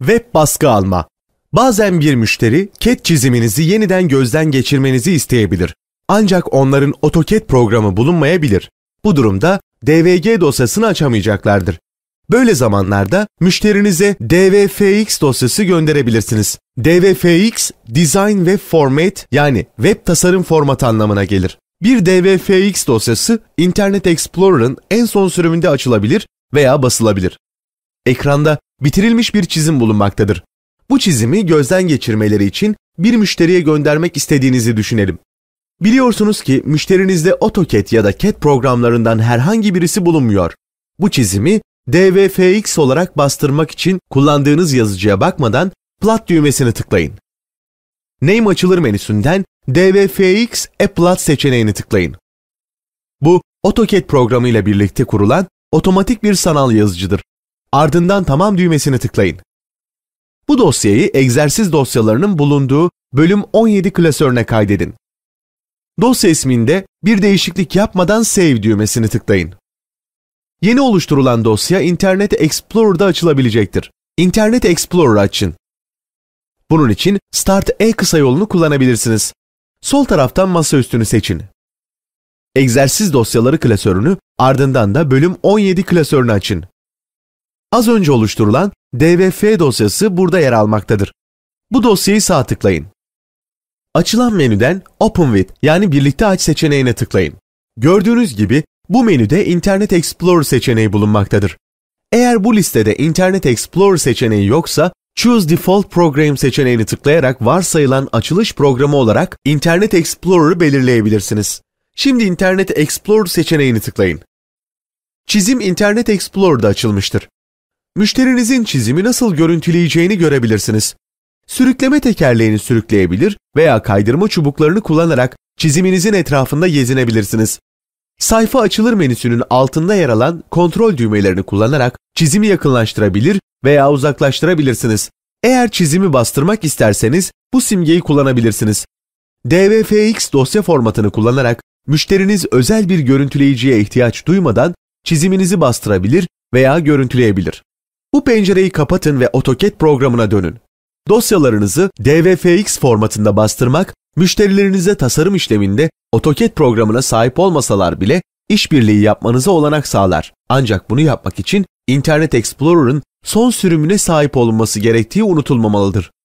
Web baskı alma. Bazen bir müşteri CAD çiziminizi yeniden gözden geçirmenizi isteyebilir. Ancak onların AutoCAD programı bulunmayabilir. Bu durumda DVG dosyasını açamayacaklardır. Böyle zamanlarda müşterinize DVFX dosyası gönderebilirsiniz. DVFX Design Web Format yani web tasarım formatı anlamına gelir. Bir DVFX dosyası Internet Explorer'ın en son sürümünde açılabilir veya basılabilir ekranda bitirilmiş bir çizim bulunmaktadır. Bu çizimi gözden geçirmeleri için bir müşteriye göndermek istediğinizi düşünelim. Biliyorsunuz ki müşterinizde AutoCAD ya da CAD programlarından herhangi birisi bulunmuyor. Bu çizimi DVFX olarak bastırmak için kullandığınız yazıcıya bakmadan Plat düğmesini tıklayın. Name açılır menüsünden DVFX Applet seçeneğini tıklayın. Bu AutoCAD programı ile birlikte kurulan otomatik bir sanal yazıcıdır ardından tamam düğmesini tıklayın. Bu dosyayı egzersiz dosyalarının bulunduğu bölüm 17 klasörüne kaydedin. Dosya isminde bir değişiklik yapmadan Save düğmesini tıklayın. Yeni oluşturulan dosya Internet Explorer'da açılabilecektir. Internet Explorer açın. Bunun için Start E kısa yolunu kullanabilirsiniz. Sol taraftan masaüstünü seçin. Egzersiz dosyaları klasörünü ardından da bölüm 17 klasörünü açın. Az önce oluşturulan DVF dosyası burada yer almaktadır. Bu dosyayı sağ tıklayın. Açılan menüden Open with yani birlikte aç seçeneğine tıklayın. Gördüğünüz gibi bu menüde Internet Explorer seçeneği bulunmaktadır. Eğer bu listede Internet Explorer seçeneği yoksa Choose Default Program seçeneğini tıklayarak varsayılan açılış programı olarak Internet Explorer'ı belirleyebilirsiniz. Şimdi Internet Explorer seçeneğini tıklayın. Çizim Internet Explorer'da açılmıştır müşterinizin çizimi nasıl görüntüleyeceğini görebilirsiniz. Sürükleme tekerleğini sürükleyebilir veya kaydırma çubuklarını kullanarak çiziminizin etrafında gezinebilirsiniz. Sayfa açılır menüsünün altında yer alan kontrol düğmelerini kullanarak çizimi yakınlaştırabilir veya uzaklaştırabilirsiniz. Eğer çizimi bastırmak isterseniz bu simgeyi kullanabilirsiniz. DVFX dosya formatını kullanarak müşteriniz özel bir görüntüleyiciye ihtiyaç duymadan çiziminizi bastırabilir veya görüntüleyebilir. Bu pencereyi kapatın ve AutoCAD programına dönün. Dosyalarınızı DVFX formatında bastırmak, müşterilerinize tasarım işleminde AutoCAD programına sahip olmasalar bile işbirliği yapmanıza olanak sağlar. Ancak bunu yapmak için Internet Explorer'ın son sürümüne sahip olunması gerektiği unutulmamalıdır.